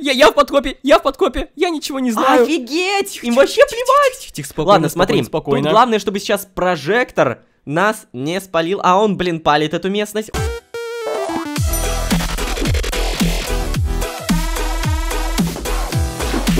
я, я в подкопе, я в подкопе, я ничего не знаю. Офигеть! Им вообще плевать! Тихо, спокойно, Ладно, смотри, спокойно. Тут главное, чтобы сейчас прожектор нас не спалил, а он, блин, палит эту местность.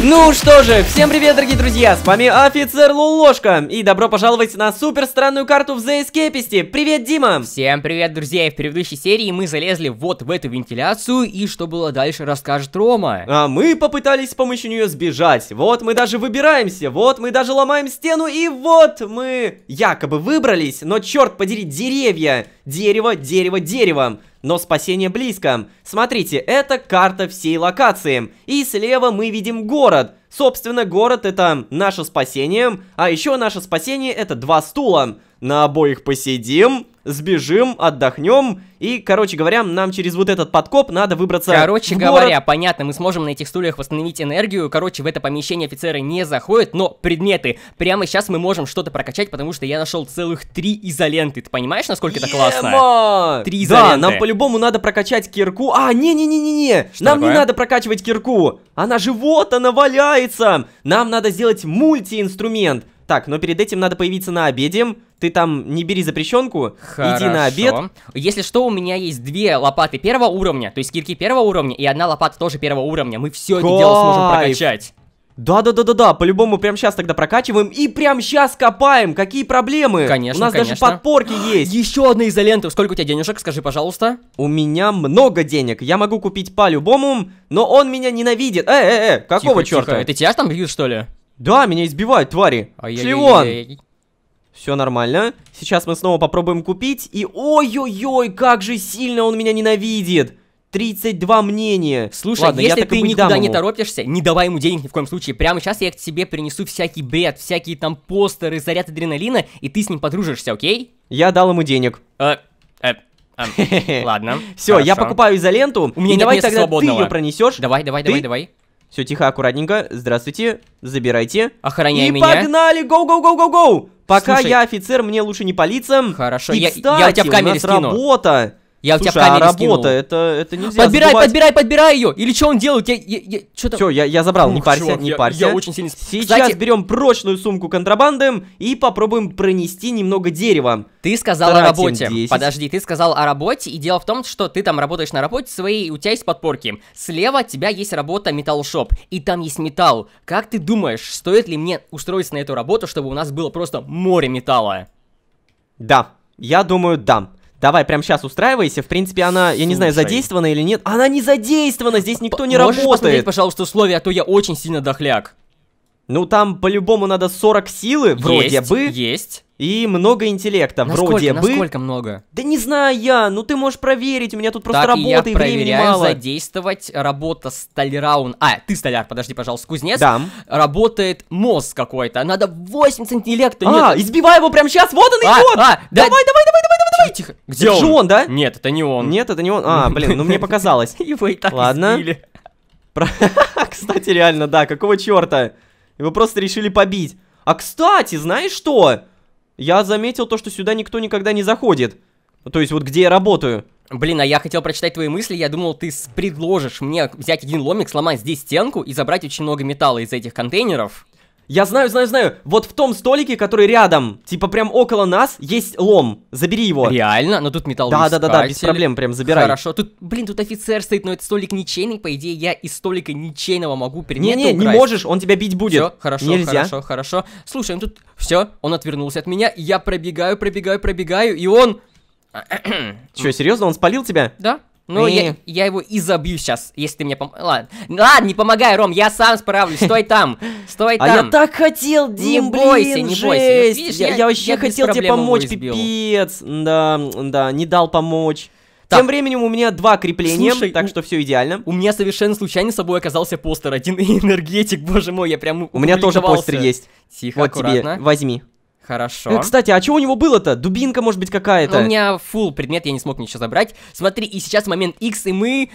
Ну что же, всем привет, дорогие друзья, с вами офицер Лулошка, и добро пожаловать на супер странную карту в The Escapist. Привет, Дима! Всем привет, друзья, и в предыдущей серии мы залезли вот в эту вентиляцию, и что было дальше, расскажет Рома. А мы попытались с помощью нее сбежать, вот мы даже выбираемся, вот мы даже ломаем стену, и вот мы якобы выбрались, но черт подери, деревья, дерево, дерево, дерево. Но спасение близко. Смотрите, это карта всей локации. И слева мы видим город. Собственно, город это наше спасение. А еще наше спасение это два стула. На обоих посидим сбежим, отдохнем, и, короче говоря, нам через вот этот подкоп надо выбраться Короче говоря, понятно, мы сможем на этих стульях восстановить энергию, короче, в это помещение офицеры не заходят, но предметы, прямо сейчас мы можем что-то прокачать, потому что я нашел целых три изоленты, ты понимаешь, насколько это классно? Три изоленты. Да, нам по-любому надо прокачать кирку, а, не-не-не-не-не, нам такое? не надо прокачивать кирку, она же вот, она валяется, нам надо сделать мультиинструмент, так, но перед этим надо появиться на обеде. Ты там не бери запрещенку, Хорошо. иди на обед. Если что, у меня есть две лопаты первого уровня, то есть кирки первого уровня, и одна лопата тоже первого уровня. Мы все это дело сможем прокачать. Да-да-да-да-да, по-любому прямо сейчас тогда прокачиваем и прямо сейчас копаем. Какие проблемы? Конечно, У нас конечно. даже подпорки есть. Еще одна изолента. Сколько у тебя денежек, скажи, пожалуйста? У меня много денег. Я могу купить по-любому, но он меня ненавидит. Э-э-э, какого тихо, черта? Тихо. Это тебя там бьют, что ли? Да, меня избивают, твари. Шлеон! Все нормально. Сейчас мы снова попробуем купить. И ой-ой-ой, как же сильно он меня ненавидит. 32 мнения. Слушай, Ладно, если ты никуда не торопишься, не давай ему денег ни в коем случае. Прямо сейчас я к тебе принесу всякий бред, всякие там постеры, заряд адреналина, и ты с ним подружишься, окей? Я дал ему денег. Э, э, э, ладно. Все, я покупаю изоленту. У меня давай тогда ты ее пронесешь. Давай, давай, давай, давай. Все, тихо, аккуратненько. Здравствуйте. Забирайте. Охраняй и меня. И погнали! Гоу-гоу-гоу-гоу-гоу! Пока Слушай, я офицер, мне лучше не палиться. Хорошо, и, кстати, я, я тебя в камере у нас скину. работа. Я Слушай, у тебя камень а работа, это, это нельзя Подбирай, забывать. подбирай, подбирай ее! Или что он делает? Я, я, я, что Все, я, я забрал, Ух, не парься, чувак, не парься. Я очень сильно... Сейчас Кстати... берем прочную сумку контрабанды и попробуем пронести немного дерева. Ты сказал Тратим о работе. 10. Подожди, ты сказал о работе, и дело в том, что ты там работаешь на работе своей, и у тебя есть подпорки. Слева от тебя есть работа металлшоп, и там есть металл. Как ты думаешь, стоит ли мне устроиться на эту работу, чтобы у нас было просто море металла? Да, я думаю, да. Давай, прямо сейчас устраивайся. В принципе, она, я не знаю, задействована или нет. Она не задействована, здесь никто не можешь работает. Можешь пожалуйста, условия, а то я очень сильно дохляк. Ну, там по-любому надо 40 силы, вроде есть, бы. Есть. И много интеллекта, насколько, вроде бы. Насколько много? Да не знаю я, ну ты можешь проверить, у меня тут просто так, работа и времени мало. задействовать, работа столярун. А, ты столяр, подожди, пожалуйста, кузнец. Да. Работает мозг какой-то, надо 80 интеллекта. А, нет. избивай его прямо сейчас, вот он а, идет! А, да. давай, давай, давай! Ай! Тихо. Где это он? же он, да? Нет, это не он. Нет, это не он. А, блин, ну мне показалось. Его и так Ладно. кстати, реально, да, какого черта? Его просто решили побить. А кстати, знаешь что? Я заметил то, что сюда никто никогда не заходит. То есть вот где я работаю. Блин, а я хотел прочитать твои мысли, я думал, ты предложишь мне взять один ломик, сломать здесь стенку и забрать очень много металла из этих контейнеров. Я знаю, знаю, знаю. Вот в том столике, который рядом, типа прям около нас, есть лом. Забери его. Реально? Но ну тут металл Да, да, да, да, без проблем, прям забирай. Хорошо. Тут, блин, тут офицер стоит, но этот столик ничейный. По идее, я из столика ничейного могу принять. Не, не, не можешь, он тебя бить будет. Все, хорошо, Нельзя. хорошо, хорошо. Слушай, он ну тут все, он отвернулся от меня. Я пробегаю, пробегаю, пробегаю, и он. Че, серьезно, он спалил тебя? Да. Ну, и... я, я его изобью сейчас, если ты мне пом... Ладно. Ладно, не помогай, Ром, я сам справлюсь. Стой там, стой там. А я так хотел, Дим, Не бойся, не бойся. я, я вообще хотел тебе помочь, пипец. Да, да, не дал помочь. Так. Тем временем у меня два крепления, Слушай, так что все идеально. У меня совершенно случайно с собой оказался постер один энергетик, боже мой, я прям У меня тоже постер есть. Тихо, вот аккуратно. тебе, возьми. Хорошо. Э, кстати, а что у него было-то? Дубинка, может быть, какая-то? А у меня full предмет, я не смог ничего забрать. Смотри, и сейчас момент X, и мы...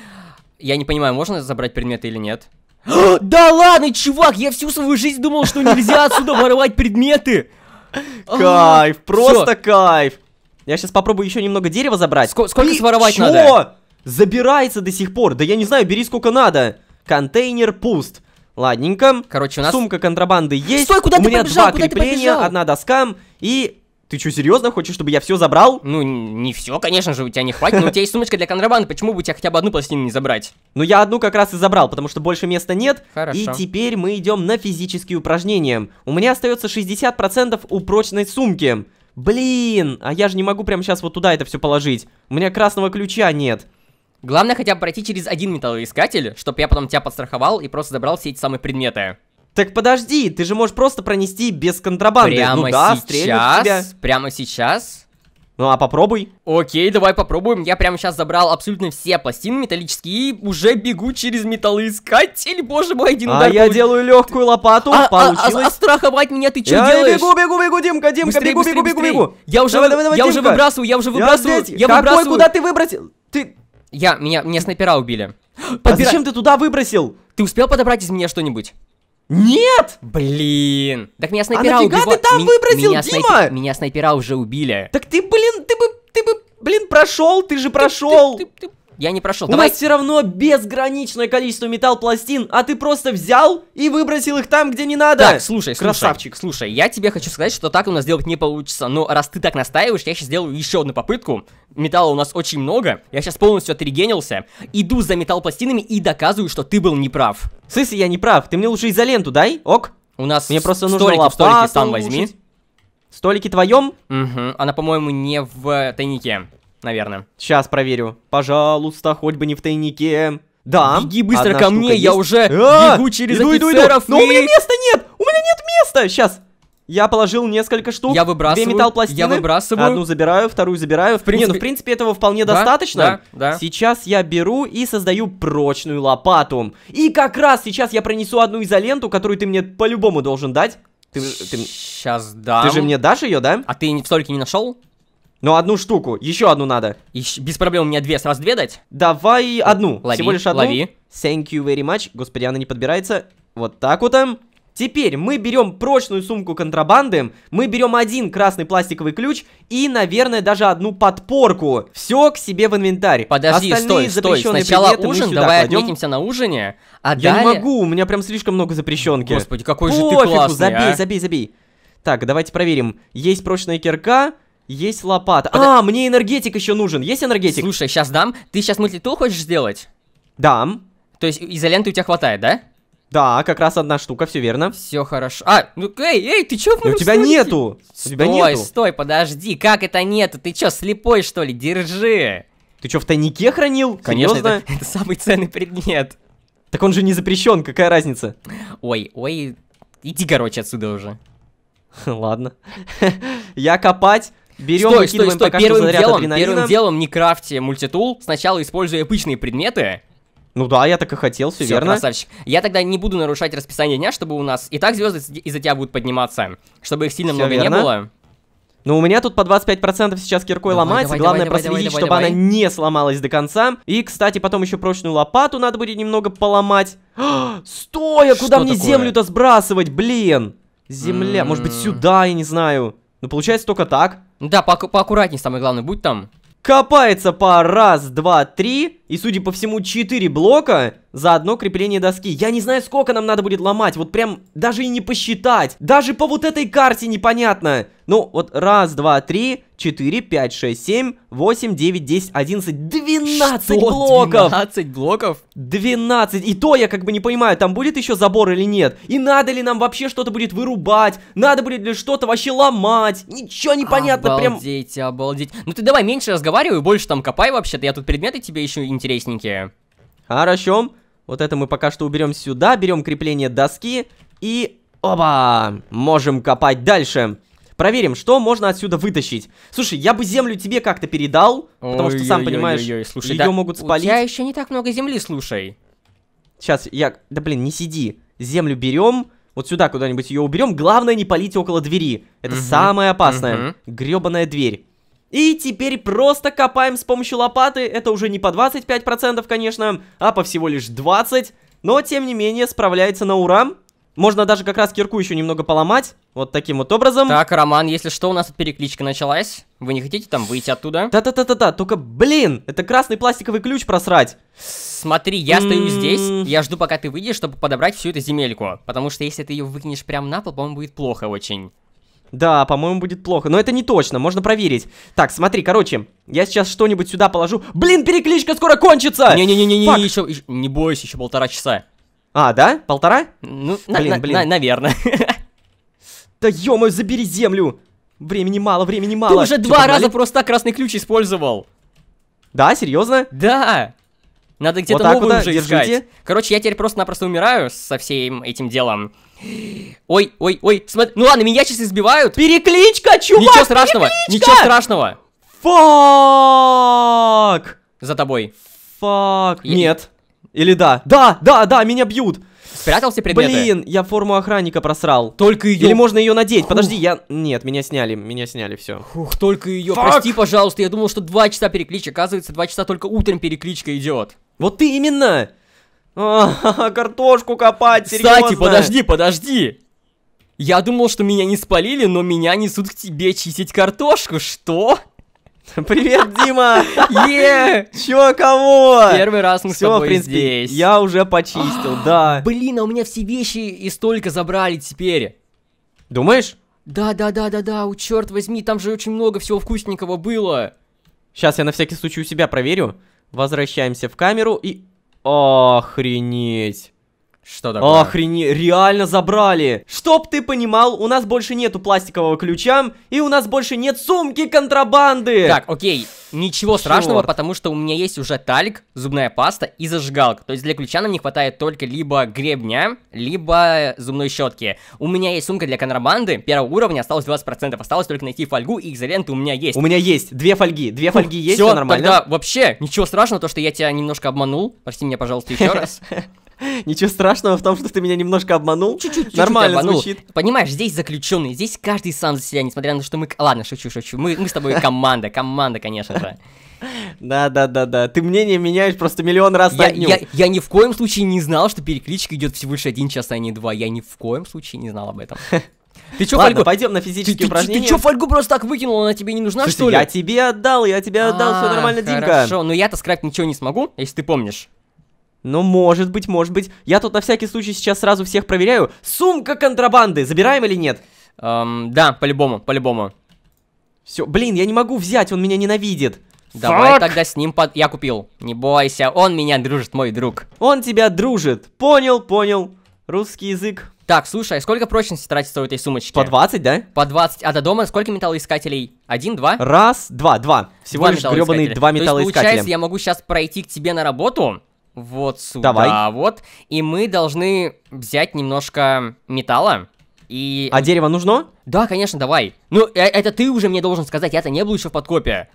Я не понимаю, можно забрать предметы или нет? да ладно, чувак, я всю свою жизнь думал, что нельзя отсюда воровать предметы. А, кайф, просто кайф. Я сейчас попробую еще немного дерева забрать. Ск сколько И своровать чё? надо? Забирается до сих пор. Да я не знаю, бери сколько надо. Контейнер пуст. Ладненько. Короче, у нас... Сумка контрабанды есть. Стой, куда у меня побежал? два куда крепления, одна доска и... Ты что, серьезно хочешь, чтобы я все забрал? Ну, не все, конечно же, у тебя не хватит, но у тебя есть сумочка для контрабанды, почему бы тебе хотя бы одну пластину не забрать? Ну, я одну как раз и забрал, потому что больше места нет. Хорошо. И теперь мы идем на физические упражнения. У меня остается 60% у прочной сумки. Блин, а я же не могу прямо сейчас вот туда это все положить. У меня красного ключа нет. Главное хотя бы пройти через один металлоискатель, чтобы я потом тебя подстраховал и просто забрал все эти самые предметы. Так подожди, ты же можешь просто пронести без контрабанды. Ну прямо ну да, сейчас, тебя. прямо сейчас. Ну а попробуй. Окей, давай попробуем. Я прямо сейчас забрал абсолютно все пластины металлические и уже бегу через металлоискатель. Боже мой, один а удар. А я делаю легкую лопату, а, получилось. А, а, а страховать меня ты что я делаешь? бегу, бегу, бегу, Димка, Димка, быстрее, бегу, быстрее, бегу, быстрее. бегу, бегу. Я уже, давай, давай, давай, я Димка. уже выбрасываю, я уже выбрасываю, я, я Какой, куда ты выбросил? Ты... Я, меня, меня снайпера убили. А Подбира... А зачем ты туда выбросил? Ты успел подобрать из меня что-нибудь? Нет! Блин! Так меня снайпера а убили. ты там Ми выбросил, меня Дима? Снайпер... Меня снайпера уже убили. Так ты, блин, ты бы, ты бы, блин, прошел, ты же прошел. Ты, ты, ты, я не прошел. У Давай. нас все равно безграничное количество металл-пластин, а ты просто взял и выбросил их там, где не надо. Так, слушай, Красавчик. Слушай, я тебе хочу сказать, что так у нас сделать не получится. Но раз ты так настаиваешь, я сейчас сделаю еще одну попытку. Металла у нас очень много. Я сейчас полностью отрегенился. Иду за металл-пластинами и доказываю, что ты был неправ. Сыси, я не прав. Ты мне лучше изоленту дай, ок? У нас мне просто столики, нужно столики, столики сам возьми. Столики твоем? Угу, она, по-моему, не в э, тайнике наверное. Сейчас проверю. Пожалуйста, хоть бы не в тайнике. Да. Беги быстро ко мне, есть. я уже а, бегу через иду, офицеров. Иду, иду. И... Но у меня места нет, у меня нет места. Сейчас. Я положил несколько штук. Я выбрасываю. Две металл-пластины. Я выбрасываю. Одну забираю, вторую забираю. В принципе... Не, ну в принципе этого вполне да, достаточно. Да, да. Сейчас я беру и создаю прочную лопату. И как раз сейчас я пронесу одну изоленту, которую ты мне по-любому должен дать. Ты, ты... Сейчас да. Ты же мне дашь ее, да? А ты столько не нашел? Ну, одну штуку. Еще одну надо. Ищ... Без проблем у меня две, сразу две дать? Давай одну. Лови, Всего лишь одну. Лови. Thank you very much. Господи, она не подбирается. Вот так вот. Эм. Теперь мы берем прочную сумку контрабанды, мы берем один красный пластиковый ключ и, наверное, даже одну подпорку. Все к себе в инвентарь. Подожди, Остальные стой, стой. Сначала ужин, давай кладем. отметимся на ужине, а Я далее... не могу, у меня прям слишком много запрещенки. Господи, какой Пофигу, же ты классный, а. забей, а? забей, забей. Так, давайте проверим. Есть прочная кирка, есть лопата. А, а мне энергетик еще нужен. Есть энергетик? Слушай, сейчас дам. Ты сейчас мультитул хочешь сделать? Дам. То есть изоленты у тебя хватает, да? Да, как раз одна штука, все верно. Все хорошо. А, ну эй, эй, ты чё в моем У тебя столике? нету! Стой, у тебя нету. стой, подожди, как это нету? Ты чё, слепой, что ли? Держи! Ты что в тайнике хранил? Конечно, это, это самый ценный предмет. Так он же не запрещен, какая разница? Ой, ой, иди, короче, отсюда уже. Ладно. Я копать, Берем, стой, стой, стой. Первым делом, адреналина. первым делом не крафте мультитул, сначала используя обычные предметы. Ну да, я так и хотел, все, все верно. красавчик. Я тогда не буду нарушать расписание дня, чтобы у нас и так звезды из-за тебя будут подниматься, чтобы их сильно все много верно. не было. Ну у меня тут по 25% сейчас киркой давай, ломается. Давай, Главное давай, проследить, давай, чтобы давай. она не сломалась до конца. И, кстати, потом еще прочную лопату надо будет немного поломать. Стоя, куда Что мне землю-то сбрасывать, блин? Земля, может быть, сюда, я не знаю. Ну, получается только так. Да, по поаккуратней, самое главное, будь там. Копается по раз, два, три. И, судя по всему, четыре блока за одно крепление доски. Я не знаю, сколько нам надо будет ломать, вот прям даже и не посчитать. Даже по вот этой карте непонятно. Ну, вот раз, два, три, четыре, пять, шесть, семь, восемь, девять, десять, одиннадцать, двенадцать блоков! Двенадцать блоков? Двенадцать! И то я как бы не понимаю, там будет еще забор или нет? И надо ли нам вообще что-то будет вырубать? Надо будет ли что-то вообще ломать? Ничего непонятно обалдеть, прям... Обалдеть, обалдеть. Ну ты давай меньше разговаривай, больше там копай вообще-то, я тут предметы тебе еще интересненькие. Хорошо. Вот это мы пока что уберем сюда. Берем крепление доски. И... Оба! Можем копать дальше. Проверим, что можно отсюда вытащить. Слушай, я бы землю тебе как-то передал, ой, потому что, ой, сам ой, понимаешь, ее да могут спалить. У тебя еще не так много земли, слушай. Сейчас, я... Да блин, не сиди. Землю берем, вот сюда куда-нибудь ее уберем. Главное, не палить около двери. Это угу, самое опасное. Угу. Гребаная дверь. И теперь просто копаем с помощью лопаты. Это уже не по 25%, конечно, а по всего лишь 20%. Но, тем не менее, справляется на ура. Можно даже как раз кирку еще немного поломать. Вот таким вот образом. Так, Роман, если что, у нас перекличка началась. Вы не хотите там выйти оттуда? Да-да-да-да-да, только, блин, это красный пластиковый ключ просрать. Смотри, я стою здесь, я жду, пока ты выйдешь, чтобы подобрать всю эту земельку. Потому что если ты ее выкинешь прямо на пол, по-моему, будет плохо очень. Да, по-моему, будет плохо. Но это не точно, можно проверить. Так, смотри, короче, я сейчас что-нибудь сюда положу. Блин, перекличка скоро кончится! Не-не-не-не, еще, еще, не бойся, еще полтора часа. А, да? Полтора? Ну, блин, на, блин. На, наверное. Да ё забери землю! Времени мало, времени мало. Ты уже Всё, два погнали? раза просто красный ключ использовал. Да, серьезно? Да. Надо где-то вот новую уже держите. искать. Короче, я теперь просто-напросто умираю со всем этим делом. Ой, ой, ой, смотри. Ну ладно, меня сейчас избивают. Перекличка, чувак! Ничего страшного, перекличка! ничего страшного. Фак! За тобой. Фак. Я... Нет. Или да. Да, да, да, меня бьют спрятал предметы? Блин, я форму охранника просрал. Только ее. Или можно ее надеть? Фух. Подожди, я... Нет, меня сняли, меня сняли, все. Фух, только ее. Фак. Прости, пожалуйста, я думал, что два часа перекличек. Оказывается, два часа только утром перекличка идет. Вот ты именно! А, картошку копать, серьезно. Кстати, подожди, подожди. Я думал, что меня не спалили, но меня несут к тебе чистить картошку. Что? Привет, Дима! Е! Чё, кого? Первый раз мы с тобой здесь. Я уже почистил, да. Блин, а у меня все вещи и столько забрали теперь. Думаешь? Да, да, да, да, да, у черт возьми, там же очень много всего вкусненького было. Сейчас я на всякий случай у себя проверю. Возвращаемся в камеру и... Охренеть. Что такое? Охренеть, реально забрали. Чтоб ты понимал, у нас больше нету пластикового ключа, и у нас больше нет сумки контрабанды. Так, окей, ничего Черт. страшного, потому что у меня есть уже тальк, зубная паста и зажигалка. То есть для ключа нам не хватает только либо гребня, либо э, зубной щетки. У меня есть сумка для контрабанды первого уровня, осталось 20%, осталось только найти фольгу и изоленту у меня есть. У меня есть две фольги, две Фух, фольги есть, все, все нормально. Тогда вообще ничего страшного, то что я тебя немножко обманул, прости меня, пожалуйста, еще раз. Ничего страшного в том, что ты меня немножко обманул. Чуть-чуть, Нормально обманул. звучит. Понимаешь, здесь заключенные, здесь каждый сам за себя, несмотря на то, что мы... Ладно, шучу, шучу. Мы, мы с тобой команда, команда, конечно же. Да, да, да, да. Ты мнение меняешь просто миллион раз я, на дню. Я, ни в коем случае не знал, что перекличка идет всего лишь один час, а не два. Я ни в коем случае не знал об этом. Ты чё Ладно, фольгу? пойдем на физические ты, упражнения. Ты, ты, ты чё фольгу просто так выкинул, она тебе не нужна, Слушай, что ли? Я тебе отдал, я тебе отдал, а, все нормально, Димка. Хорошо, но я-то скрабить ничего не смогу, если ты помнишь. Но ну, может быть, может быть. Я тут на всякий случай сейчас сразу всех проверяю. Сумка контрабанды! Забираем или нет? Эм, да, по-любому, по-любому. Все, блин, я не могу взять, он меня ненавидит. Давай Фак! тогда с ним под... Я купил. Не бойся, он меня дружит, мой друг. Он тебя дружит. Понял, понял. Русский язык. Так, слушай, сколько прочности тратится у этой сумочки? По 20, да? По 20. А до дома сколько металлоискателей? Один, два? Раз, два, два. Всего два лишь гребаные два металлоискателя. То есть, получается, я могу сейчас пройти к тебе на работу, вот сюда Давай. вот. И мы должны взять немножко металла. И... А дерево нужно? Да, конечно, давай. Ну, э, это ты уже мне должен сказать, я-то не был еще в подкопе.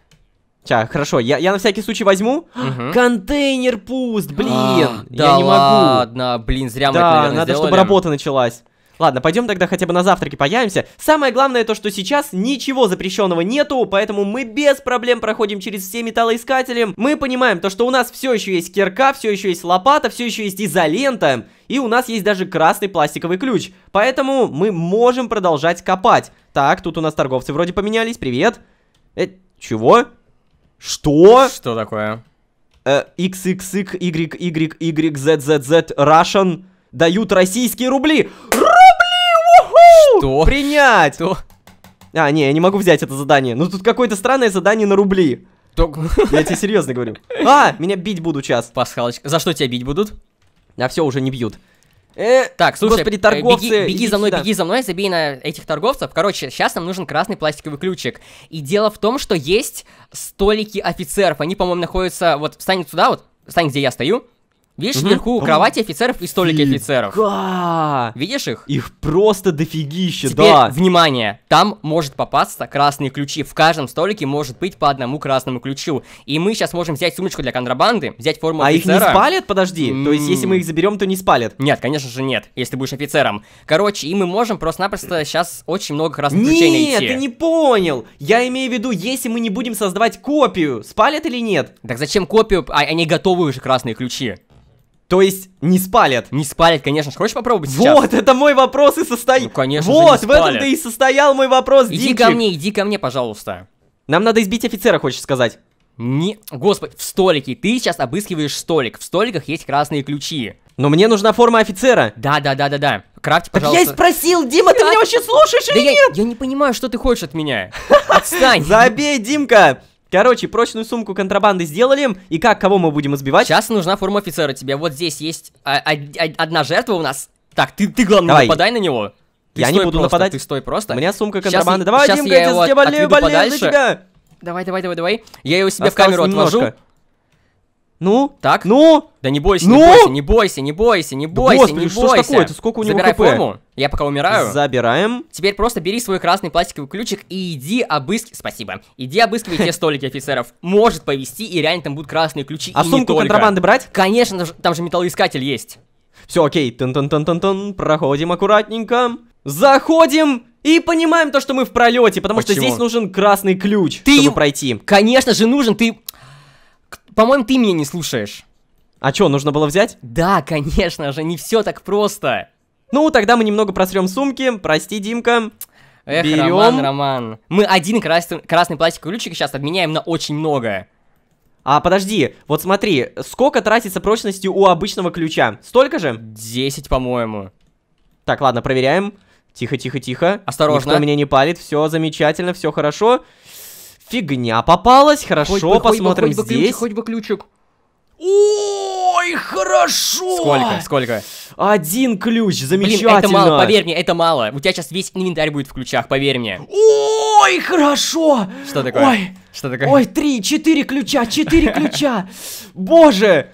Сейчас, хорошо, я, я на всякий случай возьму. Угу. Контейнер пуст, блин, а, я да не могу. ладно, блин, зря мы да, это, наверное, надо, сделали. чтобы работа началась. Ладно, пойдем тогда хотя бы на завтраке появимся. Самое главное то, что сейчас ничего запрещенного нету, поэтому мы без проблем проходим через все металлоискатели. Мы понимаем то, что у нас все еще есть кирка, все еще есть лопата, все еще есть изолента. И у нас есть даже красный пластиковый ключ. Поэтому мы можем продолжать копать. Так, тут у нас торговцы вроде поменялись. Привет. Э, чего? Что? Что такое? Э, XXX, Z Z Russian дают российские рубли. Ру! Что? Принять! Что? А, не, я не могу взять это задание. Ну тут какое-то странное задание на рубли. Я тебе серьезно говорю. А, меня бить будут сейчас. Пасхалочка. За что тебя бить будут? А все, уже не бьют. Э, так, слушай, господи, э, торговцы, беги, беги за мной, сюда. беги за мной, забей на этих торговцев. Короче, сейчас нам нужен красный пластиковый ключик. И дело в том, что есть столики офицеров. Они, по-моему, находятся... Вот, встань сюда, вот, встань, где я стою. Видишь, угу. вверху кровати офицеров и столики Фига. офицеров. Видишь их? Их просто дофигища, Теперь, да. внимание, там может попасться красные ключи. В каждом столике может быть по одному красному ключу. И мы сейчас можем взять сумочку для контрабанды, взять форму а офицера. А их не спалят? Подожди. М -м. То есть, если мы их заберем, то не спалят? Нет, конечно же нет, если ты будешь офицером. Короче, и мы можем просто-напросто сейчас очень много красных нет, ключей найти. Нет, ты не понял. Я имею в виду, если мы не будем создавать копию, спалят или нет? Так зачем копию? А они а готовы уже красные ключи. То есть не спалят? Не спалят, конечно Хочешь попробовать сейчас? Вот, это мой вопрос и состоит. Ну, конечно Вот, же не в этом-то и состоял мой вопрос, Иди Димчик. ко мне, иди ко мне, пожалуйста. Нам надо избить офицера, хочешь сказать? Не... Господи, в столике. Ты сейчас обыскиваешь столик. В столиках есть красные ключи. Но мне нужна форма офицера. Да, да, да, да, да. Крафти, пожалуйста. Так я и спросил, Дима, ты меня вообще слушаешь да или я... нет? Я не понимаю, что ты хочешь от меня. Отстань. Забей, Димка. Короче, прочную сумку контрабанды сделали. И как, кого мы будем избивать? Сейчас нужна форма офицера тебе. Вот здесь есть а, а, а, одна жертва у нас. Так, ты, ты главное, Давай. нападай на него. Ты я не буду просто, нападать. Ты стой просто. У меня сумка контрабанды. Сейчас, Давай, Димка, я, я тебя болею, болею за тебя. Давай, давай, давай, давай. Я его себе Осталось в камеру немножко. отложу. Ну? Так? Ну? Да не бойся, ну? не бойся, не бойся, не бойся, не бойся, да, ну господи, не что бойся. Что такое? Это Сколько у него Забирай хп? форму. Я пока умираю. Забираем. Теперь просто бери свой красный пластиковый ключик и иди обыскивай. Спасибо. Иди обыскивай те столики офицеров. Может повести, и реально там будут красные ключи. А сумку контрабанды брать? Конечно, там же металлоискатель есть. Все, окей, тын-тын-тын-тын-тын, проходим аккуратненько. Заходим! И понимаем то, что мы в пролете, потому что здесь нужен красный ключ, чтобы пройти. Конечно же нужен, ты... По-моему, ты меня не слушаешь. А что, нужно было взять? Да, конечно же, не все так просто. Ну, тогда мы немного просрем сумки. Прости, Димка. Эх, Берем. Роман, Роман. Мы один крас... красный пластиковый ключик сейчас обменяем на очень много. А, подожди, вот смотри, сколько тратится прочности у обычного ключа? Столько же? 10, по-моему. Так, ладно, проверяем. Тихо, тихо, тихо. Осторожно. Никто меня не палит, все замечательно, все хорошо. Фигня попалась, хорошо, хоть бы, посмотрим хоть бы, хоть бы здесь. хоть бы ключик. Ой, хорошо! Сколько, сколько? Один ключ, замечательно. Блин, это мало, поверь мне, это мало. У тебя сейчас весь инвентарь будет в ключах, поверь мне. Ой, хорошо! Что такое? Ой, что такое? Ой, три, четыре ключа, четыре ключа! Боже!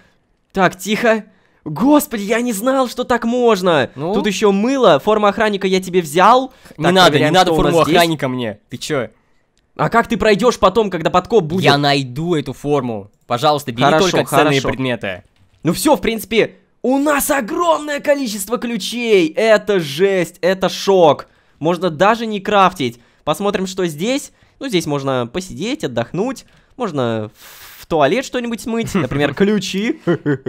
Так, тихо. Господи, я не знал, что так можно. Ну? Тут еще мыло, форма охранника я тебе взял. Не так, надо, проверяем, не надо форму охранника здесь. мне. Ты че? А как ты пройдешь потом, когда подкоп будет? Я найду эту форму. Пожалуйста, бери хорошо, только ценные хорошо. предметы. Ну все, в принципе, у нас огромное количество ключей. Это жесть, это шок. Можно даже не крафтить. Посмотрим, что здесь. Ну, здесь можно посидеть, отдохнуть. Можно в туалет что-нибудь смыть. Например, ключи.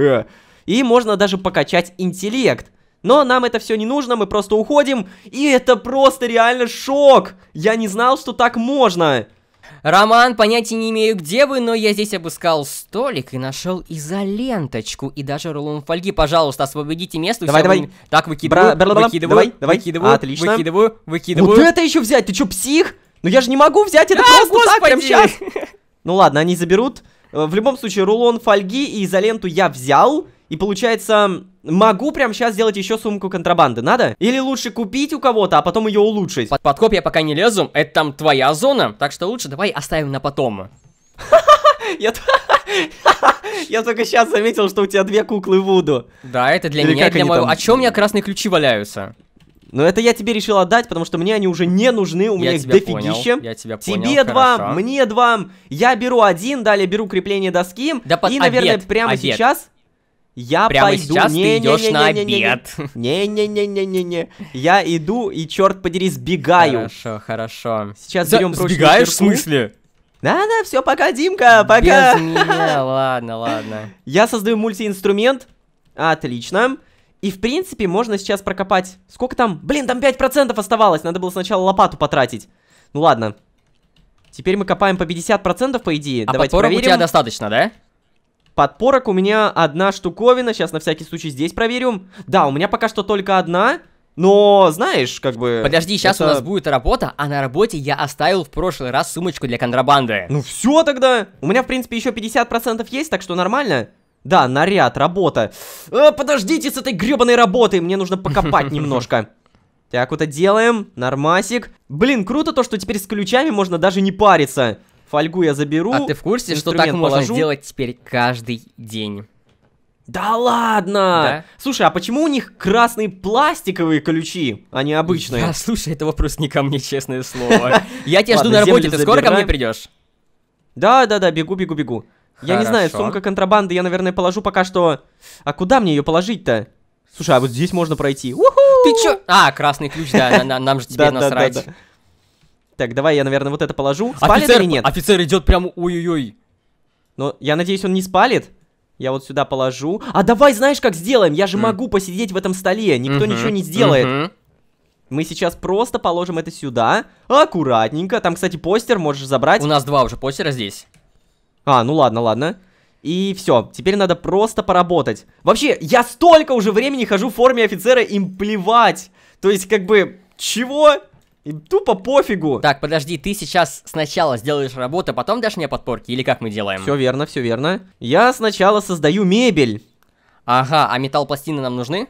И можно даже покачать интеллект. Но нам это все не нужно, мы просто уходим. И это просто реально шок. Я не знал, что так можно. Роман, понятия не имею, где вы, но я здесь обыскал столик и нашел изоленточку и даже рулон фольги. Пожалуйста, освободите место. Давай, давай. Вы... Так, выкидываю, Бра выкидываю, давай, давай. выкидываю, Отлично. выкидываю, выкидываю. Вот это еще взять? Ты что, псих? Ну я же не могу взять это а, просто господи. так прямо сейчас. Ну ладно, они заберут. Э, в любом случае, рулон фольги и изоленту я взял. И получается, могу прямо сейчас сделать еще сумку контрабанды, надо? Или лучше купить у кого-то, а потом ее улучшить? Под подкоп я пока не лезу, это там твоя зона, так что лучше давай оставим на потом. Я... Я только сейчас заметил, что у тебя две куклы Вуду. Да, это для Или меня, для моего... Там... А чё у меня красные ключи валяются? Но ну, это я тебе решил отдать, потому что мне они уже не нужны, у меня я их дофигища. Понял, я тебя понял, Тебе хорошо. два, мне два. Я беру один, далее беру крепление доски. Да под и, обед, наверное, прямо обед. сейчас я Прямо пойду... сейчас не, ты идешь не, не, на обед. Не-не-не-не-не-не. Я иду и, черт подери, сбегаю. Хорошо, хорошо. Сейчас За... берем Сбегаешь, в смысле? Да-да, все, пока, Димка, пока. Без меня, ладно, ладно. Я создаю мультиинструмент. Отлично. И, в принципе, можно сейчас прокопать... Сколько там? Блин, там 5% оставалось. Надо было сначала лопату потратить. Ну ладно. Теперь мы копаем по 50%, по идее. А Давайте подпорок проверим. у тебя достаточно, да? подпорок у меня одна штуковина. Сейчас на всякий случай здесь проверим. Да, у меня пока что только одна. Но, знаешь, как бы... Подожди, сейчас это... у нас будет работа, а на работе я оставил в прошлый раз сумочку для контрабанды. Ну все тогда. У меня, в принципе, еще 50% есть, так что нормально. Да, наряд, работа. Э, подождите с этой гребаной работой, мне нужно покопать немножко. Так, вот это делаем, нормасик. Блин, круто то, что теперь с ключами можно даже не париться фольгу я заберу. А ты в курсе, что так положу? можно делать теперь каждый день? Да ладно! Да? Слушай, а почему у них красные пластиковые ключи, а не обычные? Да, слушай, это вопрос не ко мне, честное слово. Я тебя жду на работе, ты скоро ко мне придешь? Да, да, да, бегу, бегу, бегу. Я не знаю, сумка контрабанды я, наверное, положу пока что. А куда мне ее положить-то? Слушай, а вот здесь можно пройти. Ты чё? А, красный ключ, да, нам же тебе насрать. Так, давай я, наверное, вот это положу. Спалит офицер, или нет? Офицер идет прямо ой-ой-ой. Но я надеюсь, он не спалит. Я вот сюда положу. А давай, знаешь, как сделаем? Я же mm. могу посидеть в этом столе. Никто mm -hmm. ничего не сделает. Mm -hmm. Мы сейчас просто положим это сюда. Аккуратненько. Там, кстати, постер можешь забрать. У нас два уже постера здесь. А, ну ладно, ладно. И все, теперь надо просто поработать. Вообще, я столько уже времени хожу в форме офицера, им плевать. То есть, как бы, чего? И тупо пофигу. Так, подожди, ты сейчас сначала сделаешь работу, а потом дашь мне подпорки, или как мы делаем? Все верно, все верно. Я сначала создаю мебель. Ага, а металл-пластины нам нужны?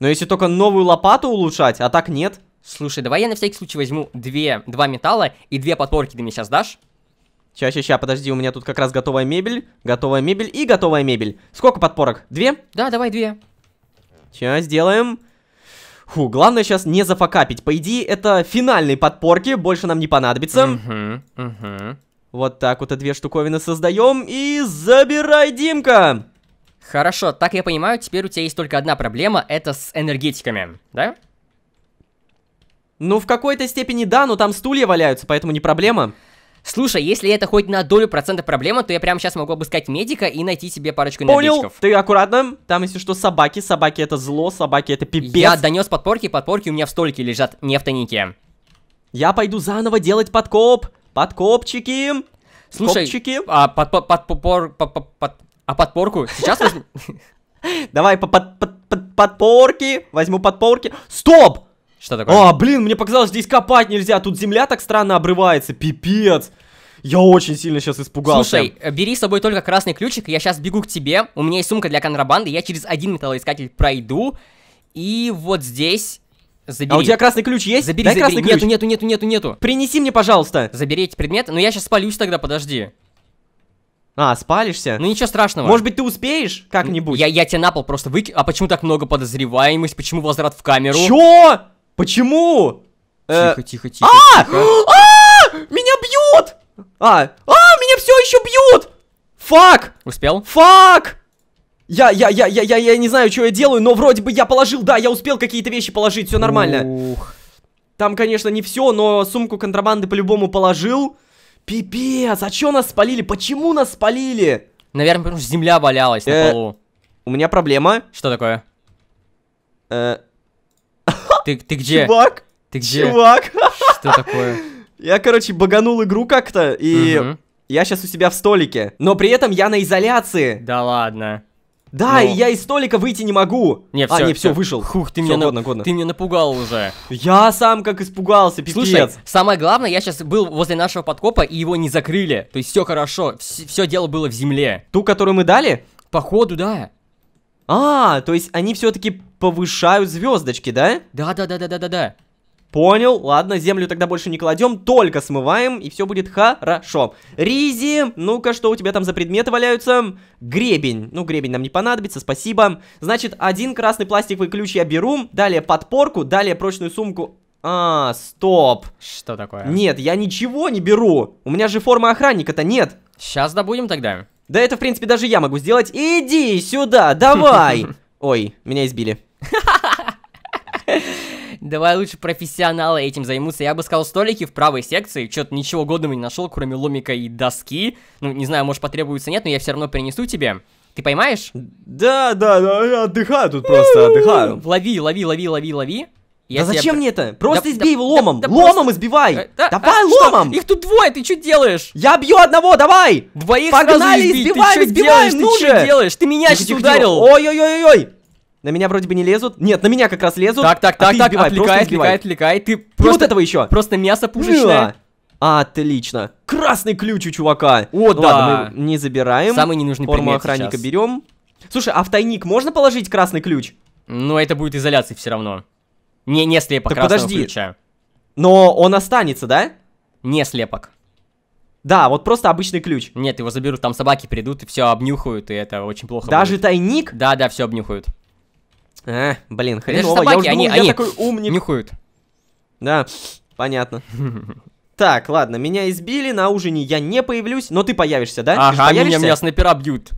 Но если только новую лопату улучшать, а так нет. Слушай, давай я на всякий случай возьму две, два металла и две подпорки ты мне сейчас дашь? Сейчас, сейчас, сейчас, подожди, у меня тут как раз готовая мебель, готовая мебель и готовая мебель. Сколько подпорок? Две? Да, давай две. Сейчас сделаем. Фу, главное сейчас не зафакапить. По идее, это финальные подпорки, больше нам не понадобится. Угу, угу. Вот так вот две штуковины создаем и забирай, Димка! Хорошо, так я понимаю, теперь у тебя есть только одна проблема, это с энергетиками, да? Ну, в какой-то степени да, но там стулья валяются, поэтому не проблема. Слушай, если это хоть на долю процента проблема, то я прямо сейчас могу обыскать медика и найти себе парочку энергетиков. Понял, ты аккуратно. Там, если что, собаки. Собаки это зло, собаки это пипец. Я донес подпорки, подпорки у меня в столике лежат, не в тайнике. Я пойду заново делать подкоп. Подкопчики. Слушай, Копчики. а под, под, под, под, под, под, а подпорку сейчас возьму? Давай, под, под, под, подпорки. Возьму подпорки. Стоп! Что такое? А, блин, мне показалось, здесь копать нельзя. Тут земля так странно обрывается. Пипец. Я очень сильно сейчас испугался. Слушай, э, бери с собой только красный ключик, я сейчас бегу к тебе. У меня есть сумка для контрабанды, я через один металлоискатель пройду. И вот здесь... Забери. А у тебя красный ключ есть? Забери, Дай забери. красный ключ. Нету, нету, нету, нету, нету. Принеси мне, пожалуйста. Забери эти предметы. Но ну, я сейчас спалюсь тогда, подожди. А, спалишься? Ну ничего страшного. Может быть, ты успеешь как-нибудь? Я, я тебя на пол просто выки... А почему так много подозреваемость? Почему возврат в камеру? Чё? Почему? Э, тихо, тихо, тихо. А! А! Меня бьют! А! А! Меня все еще бьют! Фак! Успел? Фак! Я, я, я, я, я, я не знаю, что я делаю, но вроде бы я положил, да, я успел какие-то вещи положить, все нормально. Ух. Там, конечно, не все, но сумку контрабанды по-любому положил. Пипец, а что нас спалили? Почему нас спалили? Наверное, потому что земля валялась на э, полу. У меня проблема. Что такое? Э, ты, ты где? Чувак! Ты где? Чувак! Что такое? Я, короче, баганул игру как-то, и угу. я сейчас у себя в столике. Но при этом я на изоляции. Да ладно. Да, Но... Ну. и я из столика выйти не могу. Не, все, а, не, все, все вышел. Хух, ты все, меня, годно, на... годно. ты меня напугал уже. Я сам как испугался, пипец. Слушай, самое главное, я сейчас был возле нашего подкопа, и его не закрыли. То есть все хорошо, все, все дело было в земле. Ту, которую мы дали? Походу, да. А, то есть они все-таки повышают звездочки, да? Да, да, да, да, да, да, да. Понял, ладно, землю тогда больше не кладем, только смываем, и все будет хорошо. Ризи, ну-ка, что у тебя там за предметы валяются? Гребень. Ну, гребень нам не понадобится, спасибо. Значит, один красный пластиковый ключ я беру, далее подпорку, далее прочную сумку. А, стоп. Что такое? Нет, я ничего не беру. У меня же формы охранника-то нет. Сейчас добудем тогда. Да это, в принципе, даже я могу сделать. Иди сюда, давай! Ой, меня избили. Давай лучше профессионалы этим займутся. Я бы сказал, столики в правой секции. Чё-то ничего годного не нашел, кроме ломика и доски. Ну, не знаю, может потребуется, нет, но я все равно принесу тебе. Ты поймаешь? Да, да, да, я отдыхаю тут просто, отдыхаю. Лови, лови, лови, лови, лови. Я да зачем мне это? Просто да, избей да, его ломом! Да, да ломом просто... избивай! Э, да, давай а, ломом! Что? Их тут двое, ты что делаешь? Я бью одного, давай! Двоих Погнали, сразу избей. избиваем, ты избиваем, делаешь? ну ты Что делаешь? Ты меня сейчас ударил! Ой-ой-ой-ой! На меня вроде бы не лезут. Нет, на меня как раз лезут. Так, так, так, а так, отвлекай, отвлекай, отвлекай, отвлекай. Ты просто... И вот этого еще. Просто мясо пушечное. Да. Отлично. Красный ключ у чувака. О, да. Ладно, мы не забираем. Самый ненужный Форму охранника сейчас. берем. Слушай, а в тайник можно положить красный ключ? Ну, это будет изоляция все равно. Не, не слепок так подожди. ключа. Но он останется, да? Не слепок. Да, вот просто обычный ключ. Нет, его заберут, там собаки придут и все обнюхают, и это очень плохо. Даже будет. тайник? Да, да, все обнюхают. А, блин, хреново. собаки, я уже думал, они, я они такой умник. Нюхают. Да, понятно. Так, ладно, меня избили, на ужине я не появлюсь, но ты появишься, да? Ага, ты меня, меня снайпера бьют.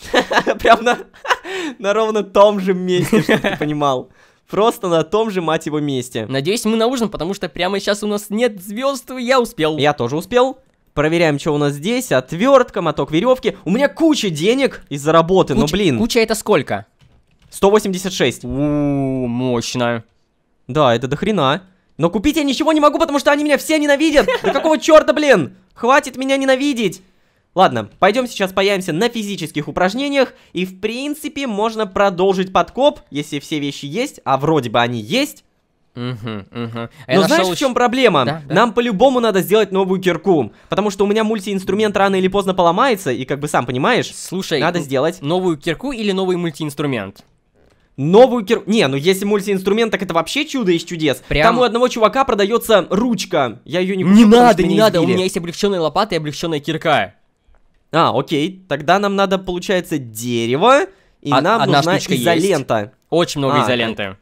Прям на, на ровно том же месте, чтобы ты понимал. Просто на том же, мать его, месте. Надеюсь, мы на ужин, потому что прямо сейчас у нас нет звезд, я успел. Я тоже успел. Проверяем, что у нас здесь. Отвертка, моток веревки. У меня куча денег из-за работы, ну, куча, ну блин. Куча это сколько? 186. Ууу мощно. Да, это до хрена. Но купить я ничего не могу, потому что они меня все ненавидят. Да какого черта, блин? Хватит меня ненавидеть. Ладно, пойдем сейчас появимся на физических упражнениях, и в принципе можно продолжить подкоп, если все вещи есть, а вроде бы они есть. Угу, угу. Но знаешь, нашел... в чем проблема? Да, да. Нам по-любому надо сделать новую кирку, потому что у меня мультиинструмент рано или поздно поломается, и как бы сам понимаешь, Слушай, надо ну, сделать... Новую кирку или новый мультиинструмент? новую кир... Не, ну если мультиинструмент, так это вообще чудо из чудес. Прям... Там у одного чувака продается ручка. Я ее не... Не надо, не надо, избили. у меня есть облегченная лопата и облегченная кирка. А, окей. Тогда нам надо, получается, дерево, и а, нам нужна изолента. Есть. Очень много а, изоленты. Э,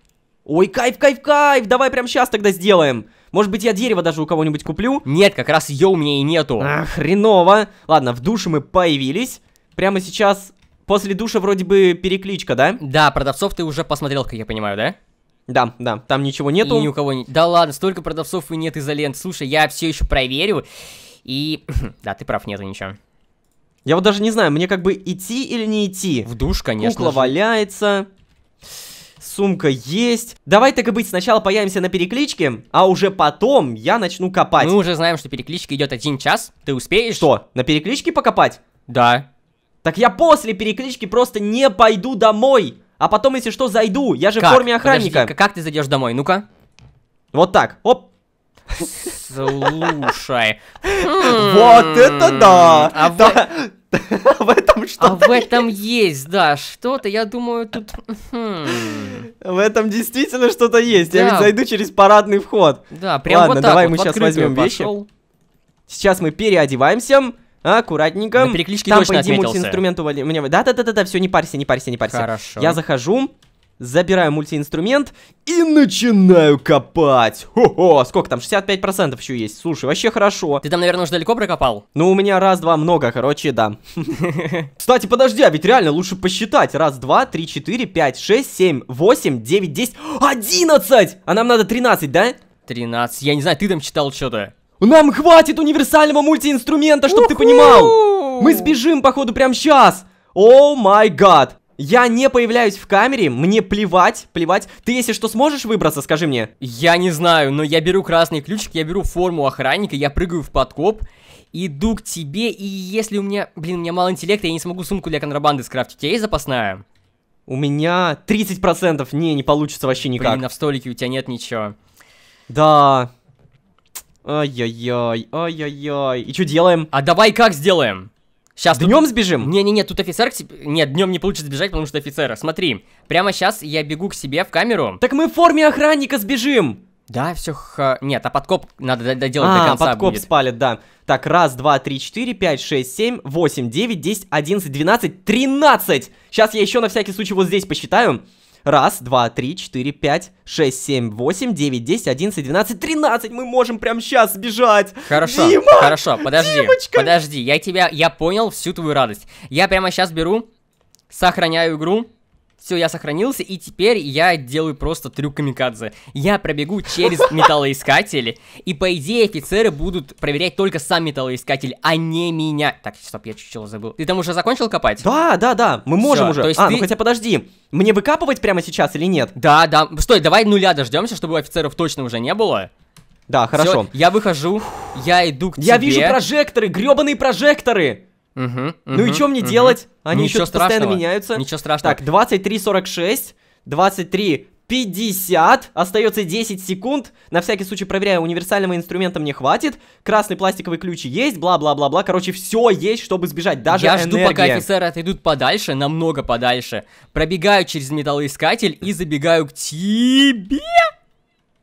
ой, кайф, кайф, кайф! Давай прямо сейчас тогда сделаем. Может быть, я дерево даже у кого-нибудь куплю? Нет, как раз ее у меня и нету. А, хреново. Ладно, в душе мы появились. Прямо сейчас после душа вроде бы перекличка, да? Да, продавцов ты уже посмотрел, как я понимаю, да? Да, да, там ничего нету. И ни у кого нет. Да ладно, столько продавцов и нет изолент. Слушай, я все еще проверю. И... да, ты прав, нету ничего. Я вот даже не знаю, мне как бы идти или не идти. В душ, конечно Кукла же. валяется. Сумка есть. Давай так и быть, сначала появимся на перекличке, а уже потом я начну копать. Мы уже знаем, что перекличка идет один час. Ты успеешь? Что, на перекличке покопать? Да. Так я после переклички просто не пойду домой. А потом, если что, зайду. Я же как? в форме охранника. Подожди, как ты зайдешь домой? Ну-ка. Вот так. Оп. Слушай. Вот это да! А в этом а что-то А в этом есть, да, что-то, я думаю, тут... Хм. В этом действительно что-то есть. Я ведь зайду через парадный вход. Да, прям Ладно, давай мы сейчас возьмем вещи. Сейчас мы переодеваемся. Аккуратненько. На перекличке Там, точно по идее, мультиинструмент ували... Да-да-да-да, все, не парься, не парься, не парься. Хорошо. Я захожу. Забираю мультиинструмент и начинаю копать. Хо-хо, сколько там, 65% еще есть. Слушай, вообще хорошо. Ты там, наверное, уже далеко прокопал? Ну, у меня раз-два много, короче, да. Кстати, подожди, а ведь реально лучше посчитать. Раз, два, три, четыре, пять, шесть, семь, восемь, девять, десять, одиннадцать! А нам надо тринадцать, да? Тринадцать, я не знаю, ты там читал что-то. Нам хватит универсального мультиинструмента, чтобы ты понимал. Мы сбежим, походу, прямо сейчас. О май гад. Я не появляюсь в камере, мне плевать, плевать. Ты, если что, сможешь выбраться, скажи мне? Я не знаю, но я беру красный ключик, я беру форму охранника, я прыгаю в подкоп, иду к тебе, и если у меня... Блин, у меня мало интеллекта, я не смогу сумку для контрабанды скрафтить. У тебя есть запасная? У меня 30%. Не, не получится вообще никак. Блин, а в столике у тебя нет ничего. Да. Ай-яй-яй, ай-яй-яй. И что делаем? А давай как сделаем? Сейчас днем тут... сбежим? Не-не-не, тут офицер к тебе... Нет, днем не получится сбежать, потому что офицера. Смотри, прямо сейчас я бегу к себе в камеру. Так мы в форме охранника сбежим! Да, все х... Нет, а подкоп надо доделать а, до конца подкоп будет. спалит, да. Так, раз, два, три, четыре, пять, шесть, семь, восемь, девять, десять, одиннадцать, двенадцать, тринадцать! Сейчас я еще на всякий случай вот здесь посчитаю. Раз, два, три, четыре, пять, шесть, семь, восемь, девять, десять, одиннадцать, двенадцать, тринадцать. Мы можем прямо сейчас сбежать. Хорошо, Дима! хорошо, подожди, Димочка! подожди. Я тебя, я понял всю твою радость. Я прямо сейчас беру, сохраняю игру, все, я сохранился, и теперь я делаю просто трюк камикадзе. Я пробегу через металлоискатель, и по идее офицеры будут проверять только сам металлоискатель, а не меня. Так, стоп, я чуть чуть забыл. Ты там уже закончил копать? Да, да, да, мы можем уже. А, ну хотя подожди, мне выкапывать прямо сейчас или нет? Да, да. Стой, давай нуля дождемся, чтобы офицеров точно уже не было. Да, хорошо. Всё, я выхожу, я иду к тебе. Я вижу прожекторы, грёбаные прожекторы! Угу, угу, ну и что мне угу. делать? Они еще постоянно меняются. Ничего страшного. Так, 23.46, 23 50, остается 10 секунд, на всякий случай проверяю, универсального инструмента мне хватит, красный пластиковый ключ есть, бла-бла-бла-бла, короче, все есть, чтобы сбежать, даже Я энергия. жду, пока офицеры отойдут подальше, намного подальше, пробегаю через металлоискатель и забегаю к тебе...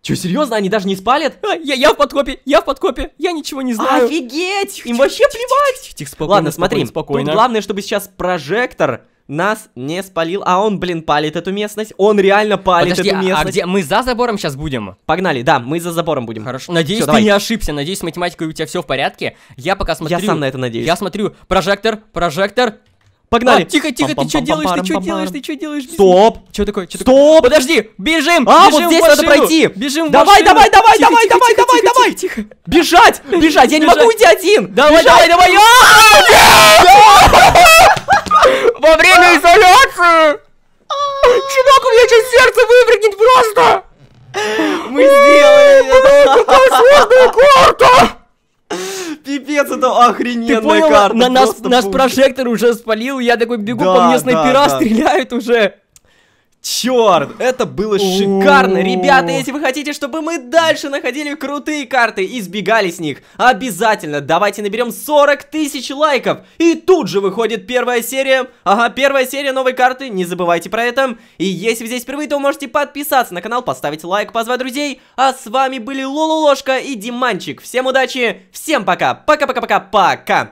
Че, серьезно, они даже не спалят? А, я, я в подкопе, я в подкопе, я ничего не знаю. Офигеть! Тихо, Им тихо, вообще тихо, плевать! Тихо, тихо, спокойно, Ладно, смотри, спокойно, Тут главное, чтобы сейчас прожектор нас не спалил, а он, блин, палит эту местность. Он реально палит Подожди, эту а местность. А, а где мы за забором сейчас будем? Погнали, да, мы за забором будем. Хорошо. Надеюсь, всё, ты давай. не ошибся. Надеюсь, с математикой у тебя все в порядке. Я пока смотрю. Я сам на это надеюсь. Я смотрю прожектор, прожектор, Погнали! А, тихо, тихо, ты что делаешь? Ты что делаешь? Ты что делаешь? Стоп! Что такое? Стоп! Подожди! Бежим! А, вот здесь надо пройти! Бежим! Давай, давай, давай, давай, давай, давай, давай! Тихо! Бежать! Бежать! Я не могу уйти один! Давай, давай, давай! А! Во время а! изоляции! Чувак, у меня сейчас сердце выпрыгнет просто! Мы сделали это! Какая сложная карта! Пипец, это охрененная карта. На нас, прожектор уже спалил, я такой бегу, по мне снайпера стреляют уже. Черт, это было шикарно. Ребята, если вы хотите, чтобы мы дальше находили крутые карты и сбегали с них, обязательно давайте наберем 40 тысяч лайков. И тут же выходит первая серия. Ага, первая серия новой карты, не забывайте про это. И если вы здесь впервые, то можете подписаться на канал, поставить лайк, позвать друзей. А с вами были Лололошка и Диманчик. Всем удачи, всем пока, пока-пока-пока-пока.